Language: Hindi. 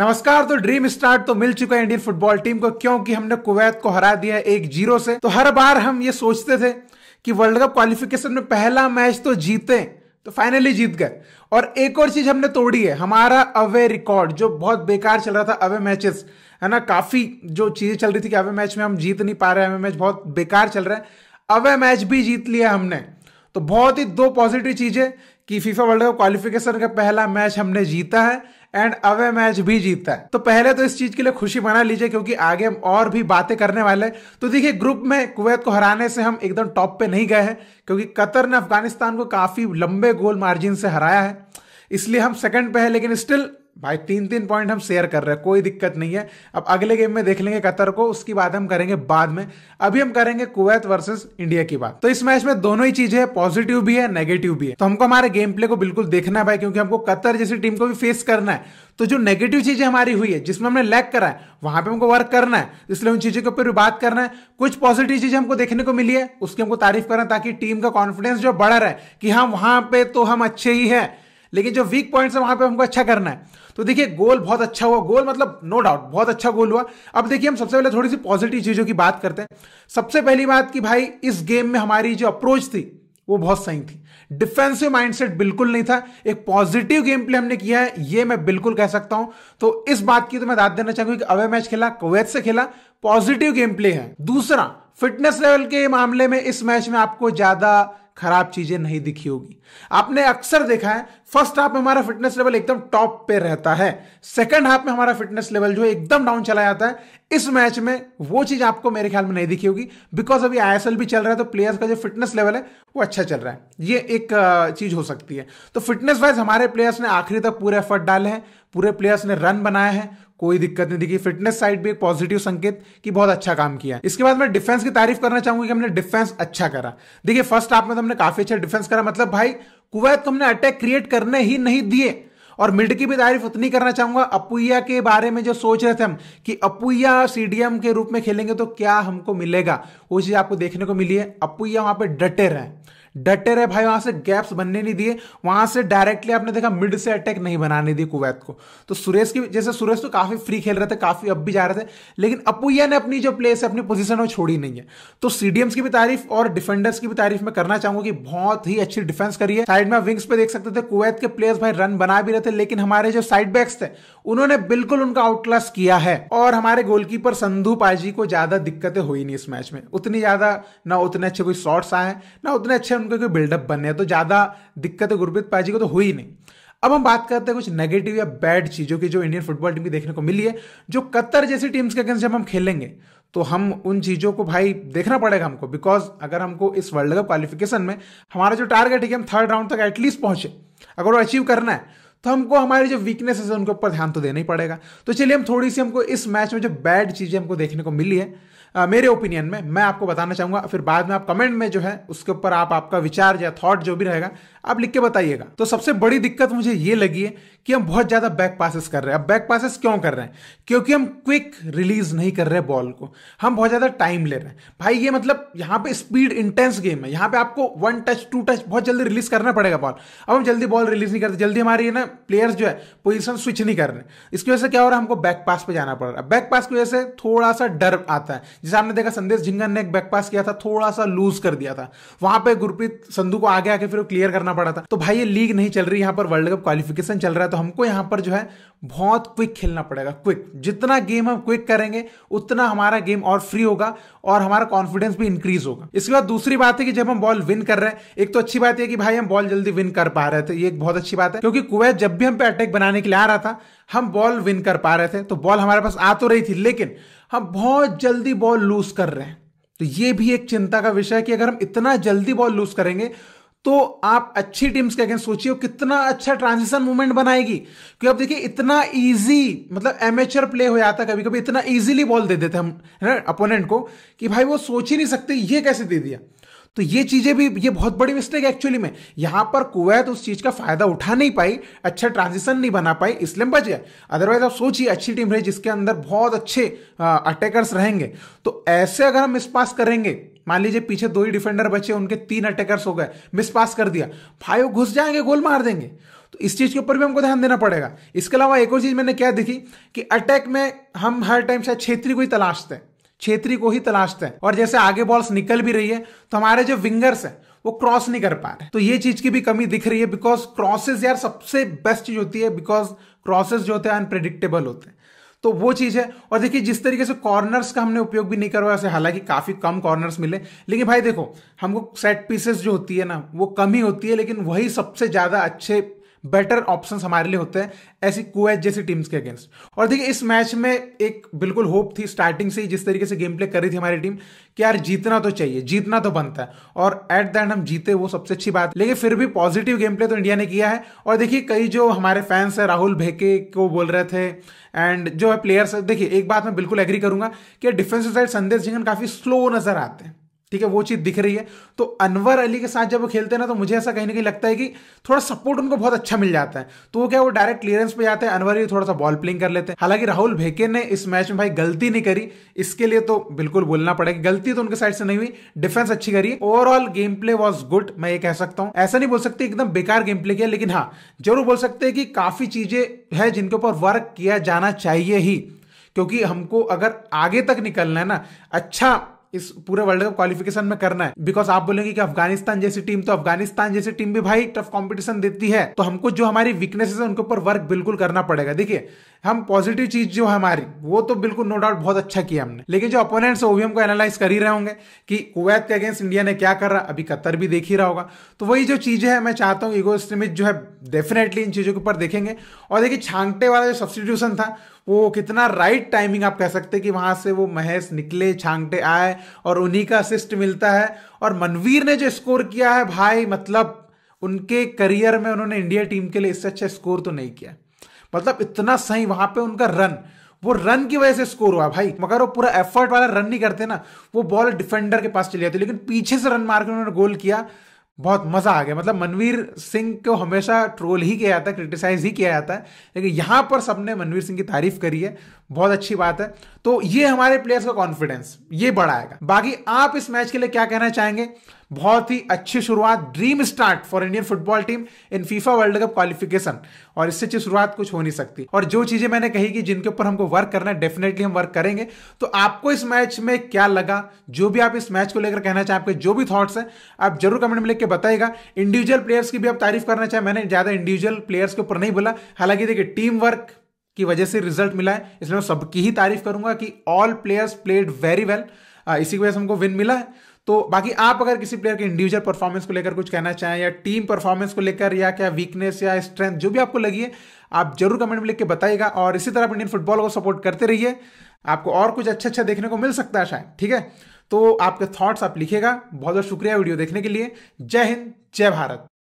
नमस्कार तो ड्रीम स्टार्ट तो मिल चुका है इंडियन फुटबॉल टीम को क्योंकि हमने कुवैत को हरा दिया एक जीरो से तो हर बार हम ये सोचते थे कि वर्ल्ड कप क्वालिफिकेशन में पहला मैच तो जीते तो फाइनली जीत गए और एक और चीज हमने तोड़ी है हमारा अवे रिकॉर्ड जो बहुत बेकार चल रहा था अवे मैचेस है ना काफी जो चीजें चल रही थी कि अवे मैच में हम जीत नहीं पा रहे अवे मैच बहुत बेकार चल रहा है अवे मैच भी जीत लिया हमने तो बहुत ही दो पॉजिटिव चीजें कि फीफा वर्ल्ड कप क्वालिफिकेशन का पहला मैच हमने जीता है एंड अवे मैच भी जीतता है तो पहले तो इस चीज के लिए खुशी मना लीजिए क्योंकि आगे हम और भी बातें करने वाले हैं तो देखिए ग्रुप में कुवैत को हराने से हम एकदम टॉप पे नहीं गए हैं क्योंकि कतर ने अफगानिस्तान को काफी लंबे गोल मार्जिन से हराया है इसलिए हम सेकंड पे है लेकिन स्टिल भाई तीन तीन पॉइंट हम शेयर कर रहे हैं कोई दिक्कत नहीं है अब अगले गेम में देख लेंगे कतर को उसकी बात हम करेंगे बाद में अभी हम करेंगे कुवैत वर्सेस इंडिया की बात तो इस मैच में दोनों ही चीजें पॉजिटिव भी है नेगेटिव भी है तो हमको हमारे गेम प्ले को बिल्कुल देखना है भाई क्योंकि हमको कतर जैसी टीम को भी फेस करना है तो जो नेगेटिव चीजें हमारी हुई है जिसमें हमने लैक करा है वहां पे हमको वर्क करना है तो इसलिए उन चीजों के ऊपर भी बात करना है कुछ पॉजिटिव चीजें हमको देखने को मिली है उसकी हमको तारीफ करना ताकि टीम का कॉन्फिडेंस जो बढ़ा रहा है कि हाँ वहां पे तो हम अच्छे ही है लेकिन जो वीक पॉइंट्स है वहां पे हमको अच्छा करना है तो देखिए गोल बहुत अच्छा हुआ गोल मतलब नो डाउट बहुत अच्छा गोल हुआ अब देखिए हम सबसे पहले थोड़ी सी पॉजिटिव चीजों की बात करते हैं सबसे पहली बात कि भाई इस गेम में हमारी जो अप्रोच थी वो बहुत सही थी डिफेंसिव माइंडसेट बिल्कुल नहीं था एक पॉजिटिव गेम प्ले हमने किया है ये मैं बिल्कुल कह सकता हूं तो इस बात की तो मैं दाद देना चाहूंगी कि अवे मैच खेला कुवैत से खेला पॉजिटिव गेम प्ले है दूसरा फिटनेस लेवल के मामले में इस मैच में आपको ज्यादा खराब चीजें नहीं दिखी होगी आपने अक्सर देखा है फर्स्ट हाफ में हमारा फिटनेस लेवल एकदम टॉप पे रहता है सेकंड हाफ में हमारा फिटनेस लेवल जो एकदम डाउन चला जाता है इस मैच में वो चीज आपको मेरे ख्याल में नहीं दिखी होगी बिकॉज अभी आईएसएल भी चल रहा है तो प्लेयर्स का जो फिटनेस लेवल है वो अच्छा चल रहा है ये एक चीज हो सकती है तो फिटनेस वाइज हमारे प्लेयर्स ने आखिरी तक पूरे एफर्ट डाले हैं पूरे प्लेयर्स ने रन बनाए हैं कोई दिक्कत नहीं दिखी फिटनेस साइड भी एक पॉजिटिव संकेत कि बहुत अच्छा काम किया इसके बाद मैं डिफेंस की तारीफ करना चाहूंगा कि हमने डिफेंस अच्छा करा देखिए फर्स्ट हाफ में तो हमने काफी अच्छा डिफेंस करा मतलब भाई कुवैत को हमने अटैक क्रिएट करने ही नहीं दिए और मिड की भी तारीफ उतनी करना चाहूंगा अपुया के बारे में जो सोच रहे थे हम कि अपुया सीडीएम के रूप में खेलेंगे तो क्या हमको मिलेगा वो चीज आपको देखने को मिली है अपुया वहां पर डटे रहे डटे रहे भाई वहां से गैप्स बनने नहीं दिए वहां से डायरेक्टली आपने देखा मिड से अटैक नहीं बनाने दिए कुवैत को तो सुरेश की जैसे सुरेश तो काफी फ्री खेल रहे थे काफी अब भी जा रहे थे लेकिन अपुया ने अपनी जो प्लेस है अपनी पोजिशन वो छोड़ी नहीं है तो सीडीएम्स की भी तारीफ और डिफेंडर्स की भी तारीफ मैं करना चाहूंगा कि बहुत ही अच्छी डिफेंस करी है साइड में विंग्स पे देख सकते थे कुवैत के प्लेयर्स भाई रन बना भी रहे थे लेकिन हमारे जो साइड बैक्स थे उन्होंने बिल्कुल उनका आउटलास किया है और हमारे गोलकीपर संधू पाजी को ज्यादा दिक्कतें हुई नहीं इस मैच में उतनी ज्यादा ना उतने अच्छे कोई शॉट्स आए ना उतने अच्छे उनका कोई बिल्डअप बने तो ज़्यादा दिक्कत गुरप्रीत पाजी को तो हुई नहीं अब हम बात करते हैं कुछ नेगेटिव या बैड चीज़ों की जो इंडियन फुटबॉल टीम की देखने को मिली है जो कतर जैसी टीम्स के अगेंस्ट जब हम खेलेंगे तो हम उन चीज़ों को भाई देखना पड़ेगा हमको बिकॉज अगर हमको इस वर्ल्ड कप क्वालिफिकेशन में हमारा जो टारगेट है कि हम थर्ड राउंड तक एटलीस्ट पहुंचे अगर वो अचीव करना है तो हमको हमारी जो वीकनेसेस है उनके ऊपर ध्यान तो देना ही पड़ेगा तो चलिए हम थोड़ी सी हमको इस मैच में जो बैड चीज़ें हमको देखने को मिली है आ, मेरे ओपिनियन में मैं आपको बताना चाहूंगा फिर बाद में आप कमेंट में जो है उसके ऊपर आप आपका विचार या थॉट जो भी रहेगा आप लिख के बताइएगा तो सबसे बड़ी दिक्कत मुझे ये लगी है कि हम बहुत ज़्यादा बैक पासिस कर रहे हैं अब बैक पासिस क्यों कर रहे हैं क्योंकि हम क्विक रिलीज नहीं कर रहे बॉल को हम बहुत ज़्यादा टाइम ले रहे हैं भाई ये मतलब यहां पे स्पीड इंटेंस गेम है यहां पे आपको वन टच टू टच बहुत जल्दी रिलीज करना पड़ेगा बॉल अब हम जल्दी बॉल रिलीज नहीं करते जल्दी हमारे ना प्लेयर्स जो है पोजिशन स्विच नहीं कर रहे इसकी वजह से क्या हो रहा है हमको बैक पास पे जाना पड़ रहा है बैक पास की वजह से थोड़ा सा डर आता है जैसे आपने देखा संदेश झिंगन ने एक बैकपास किया था थोड़ा सा लूज कर दिया था वहां पर गुरप्रीत संधु को आगे आके फिर क्लियर करना पड़ा था तो भाई ये लीग नहीं चल रही यहाँ पर वर्ल्ड कप क्वालिफिकेशन चल रहा है तो हमको यहाँ पर जो है बहुत क्विक खेलना पड़ेगा क्विक जितना गेम हम क्विक करेंगे उतना हमारा गेम और फ्री होगा और हमारा कॉन्फिडेंस भी इंक्रीज होगा इसके बाद दूसरी बात है कि जब हम बॉल विन कर रहे हैं एक तो अच्छी बात है कि भाई हम बॉल जल्दी विन कर पा रहे थे ये एक बहुत अच्छी बात है क्योंकि कुवैत जब भी हम पे अटैक बनाने के लिए आ रहा था हम बॉल विन कर पा रहे थे तो बॉल हमारे पास आ तो रही थी लेकिन हम बहुत जल्दी बॉल लूज कर रहे हैं तो ये भी एक चिंता का विषय है कि अगर हम इतना जल्दी बॉल लूज करेंगे तो आप अच्छी टीम्स के अगेंस्ट सोचिए कितना अच्छा ट्रांजिशन मूवमेंट बनाएगी क्योंकि आप देखिए इतना इजी मतलब एमेचर प्ले हो जाता कभी कभी इतना इजीली बॉल दे देते हम है ना अपोनेंट को कि भाई वो सोच ही नहीं सकते ये कैसे दे दिया तो ये चीज़ें भी ये बहुत बड़ी मिस्टेक है एक्चुअली में यहां पर कुवैत उस चीज़ का फ़ायदा उठा नहीं पाई अच्छा ट्रांजिशन नहीं बना पाई इसलिए बच गया अदरवाइज आप सोचिए अच्छी टीम रही जिसके अंदर बहुत अच्छे अटैकर्स रहेंगे तो ऐसे अगर हम मिस पास करेंगे मान लीजिए पीछे दो ही डिफेंडर बचे उनके तीन अटैकर्स हो गए मिस पास कर दिया भाई वो घुस जाएंगे गोल मार देंगे तो इस चीज़ के ऊपर भी हमको ध्यान देना पड़ेगा इसके अलावा एक और चीज़ मैंने क्या देखी कि अटैक में हम हर टाइम शायद क्षेत्रीय को ही तलाशते हैं छेत्री को ही तलाशते हैं और जैसे आगे बॉल्स निकल भी रही है तो हमारे जो विंगर्स हैं वो क्रॉस नहीं कर पा रहे तो ये चीज की भी कमी दिख रही है बिकॉज क्रॉसेज यार सबसे बेस्ट चीज होती है बिकॉज क्रॉसेज जो होते हैं अनप्रिडिक्टेबल होते हैं तो वो चीज है और देखिए जिस तरीके से कॉर्नर्स का हमने उपयोग भी नहीं करवाया ऐसे हालांकि काफी कम कॉर्नर्स मिले लेकिन भाई देखो हमको सेट पीसेस जो होती है ना वो कम ही होती है लेकिन वही सबसे ज्यादा अच्छे बेटर ऑप्शन हमारे लिए होते हैं ऐसी कुवैत जैसी टीम्स के अगेंस्ट और देखिए इस मैच में एक बिल्कुल होप थी स्टार्टिंग से ही जिस तरीके से गेम प्ले कर रही थी हमारी टीम कि यार जीतना तो चाहिए जीतना तो बनता है और एट द एंड हम जीते वो सबसे अच्छी बात लेकिन फिर भी पॉजिटिव गेम प्ले तो इंडिया ने किया है और देखिए कई जो हमारे फैंस हैं राहुल भेके को बोल रहे थे एंड जो है प्लेयर्स देखिए एक बात मैं बिल्कुल एग्री करूंगा कि डिफेंसिव साइड संदेश झिंगन काफी स्लो नजर आते हैं ठीक है वो चीज दिख रही है तो अनवर अली के साथ जब वो खेलते हैं ना तो मुझे ऐसा कहीं ना कहीं लगता है कि थोड़ा सपोर्ट उनको बहुत अच्छा मिल जाता है तो वो क्या वो डायरेक्ट क्लियरेंस पे जाते हैं अनवर अली थोड़ा सा बॉल प्लेइंग कर लेते हैं हालांकि राहुल भेके ने इस मैच में भाई गलती नहीं करी इसके लिए तो बिल्कुल बोलना पड़ेगा गलती तो उनके साइड से नहीं हुई डिफेंस अच्छी करी overall game play was good मैं ये कह सकता हूं ऐसा नहीं बोल सकते एकदम बेकार गेम प्ले किया लेकिन हाँ जरूर बोल सकते हैं कि काफी चीजें है जिनके ऊपर वर्क किया जाना चाहिए ही क्योंकि हमको अगर आगे तक निकलना है ना अच्छा इस पूरे वर्ल्ड कप क्वालिफिकेशन में करना है बिकॉज आप बोलेंगे कि अफगानिस्तान जैसी टीम तो अफगानिस्तान जैसी टीम भी भाई टफ कॉम्पिटिशन देती है तो हमको जो हमारी वीकनेसेस है उनके ऊपर वर्क बिल्कुल करना पड़ेगा देखिए हम पॉजिटिव चीज जो है हमारी वो तो बिल्कुल नो डाउट बहुत अच्छा किया हमने लेकिन जो अपोनेंट्स ओवीएम हमको एनालाइज कर ही रहे होंगे कि कुवैत के अगेंस्ट इंडिया ने क्या कर रहा अभी कतर भी देख ही रहा होगा तो वही जो चीजें हैं मैं चाहता हूँ ईगो जो है डेफिनेटली इन चीजों के ऊपर देखेंगे और देखिए छांगटे वाला जो सब्सटीट्यूशन था वो कितना राइट टाइमिंग आप कह सकते हैं कि वहां से वो महेश निकले छांगटे आए और उन्हीं का असिस्ट मिलता है और मनवीर ने जो स्कोर किया है भाई मतलब उनके करियर में उन्होंने इंडिया टीम के लिए इससे अच्छा स्कोर तो नहीं किया मतलब इतना सही वहां पे उनका रन वो रन की वजह से स्कोर हुआ भाई मगर वो पूरा एफर्ट वाला रन नहीं करते ना वो बॉल डिफेंडर के पास चली जाती लेकिन पीछे से रन मार के उन्होंने गोल किया बहुत मजा आ गया मतलब मनवीर सिंह को हमेशा ट्रोल ही किया जाता है क्रिटिसाइज ही किया जाता है लेकिन यहां पर सबने मनवीर सिंह की तारीफ करी है बहुत अच्छी बात है तो ये हमारे प्लेयर्स का कॉन्फिडेंस ये बढ़ाएगा बाकी आप इस मैच के लिए क्या कहना चाहेंगे बहुत ही अच्छी शुरुआत dream start for Indian football team in FIFA World Cup qualification और इससे अच्छी शुरुआत कुछ हो नहीं सकती और जो चीजें मैंने कही कि जिनके ऊपर हमको वर्क करना है डेफिनेटली हम वर्क करेंगे तो आपको इस मैच में क्या लगा जो भी आप इस मैच को लेकर कहना चाहें आपके जो भी थॉट्स हैं आप जरूर कमेंट में लिख के बताएगा इंडिविजुअल प्लेयर्स की भी आप तारीफ करना चाहें मैंने ज्यादा इंडिविजुअल प्लेयर्स के ऊपर नहीं बोला हालांकि देखिए टीम वर्क की वजह से रिजल्ट मिला है इसलिए मैं सबकी ही तारीफ करूंगा कि all players played very well इसी की वजह से हमको विन मिला है तो बाकी आप अगर किसी प्लेयर के इंडिविजुअल परफॉर्मेंस को लेकर कुछ कहना चाहें या टीम परफॉर्मेंस को लेकर या क्या वीकनेस या स्ट्रेंथ जो भी आपको लगी है आप जरूर कमेंट में लिख के बताइएगा और इसी तरह आप इंडियन फुटबॉल को सपोर्ट करते रहिए आपको और कुछ अच्छा अच्छा देखने को मिल सकता है शायद ठीक है तो आपके थॉट्स आप लिखेगा बहुत बहुत शुक्रिया वीडियो देखने के लिए जय हिंद जय भारत